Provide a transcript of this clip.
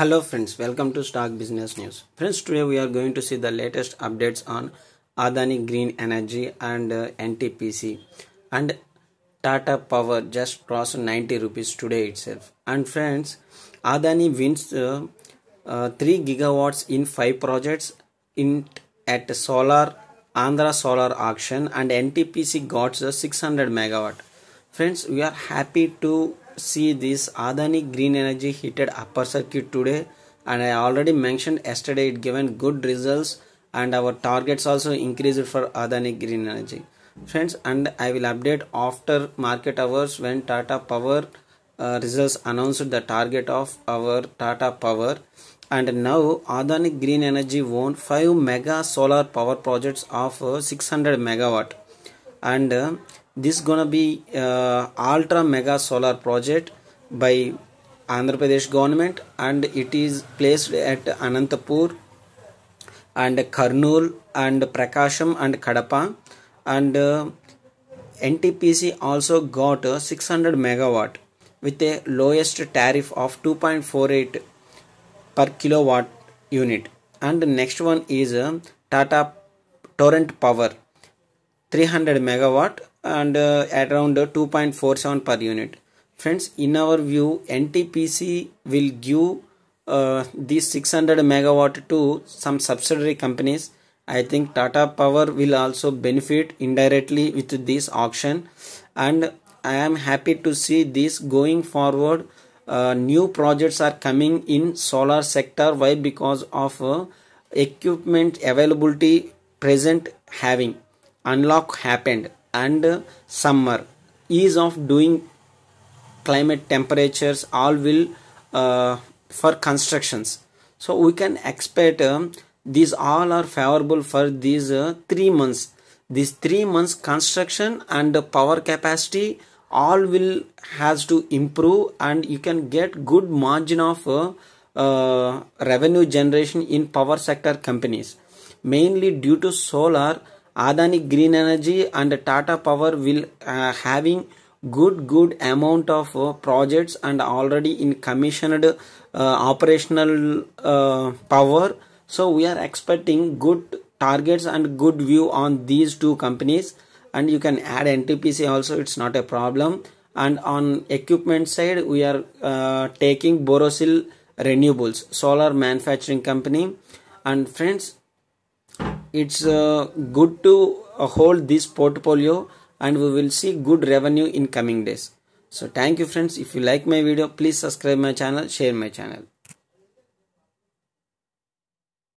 Hello friends, welcome to Stock Business News. Friends, today we are going to see the latest updates on Adani Green Energy and uh, NTPC and Tata Power just crossed 90 rupees today itself. And friends, Adani wins uh, uh, 3 gigawatts in 5 projects in at solar Andhra solar auction and NTPC got the 600 megawatt. Friends, we are happy to see this Adani green energy heated upper circuit today and I already mentioned yesterday it given good results and our targets also increased for Adani green energy friends and I will update after market hours when Tata Power uh, results announced the target of our Tata Power and now Adani Green Energy won 5 mega solar power projects of uh, 600 megawatt and uh, this gonna be uh, ultra mega solar project by Andhra Pradesh government and it is placed at Anantapur and Karnool and Prakasham and Kadapa and uh, NTPC also got uh, 600 megawatt with a lowest tariff of 2.48 per kilowatt unit and the next one is uh, Tata Torrent Power 300 megawatt and uh, at around 2.47 per unit friends in our view ntpc will give uh, these 600 megawatt to some subsidiary companies i think tata power will also benefit indirectly with this auction and i am happy to see this going forward uh, new projects are coming in solar sector why because of uh, equipment availability present having unlock happened and summer ease of doing climate temperatures all will uh, for constructions so we can expect um, these all are favorable for these uh, three months these three months construction and power capacity all will has to improve and you can get good margin of uh, uh, revenue generation in power sector companies mainly due to solar Adani Green Energy and Tata Power will uh, having good good amount of uh, projects and already in commissioned uh, operational uh, power. So we are expecting good targets and good view on these two companies and you can add NTPC also it's not a problem and on equipment side we are uh, taking Borosil Renewables solar manufacturing company and friends it's uh, good to uh, hold this portfolio and we will see good revenue in coming days so thank you friends if you like my video please subscribe my channel share my channel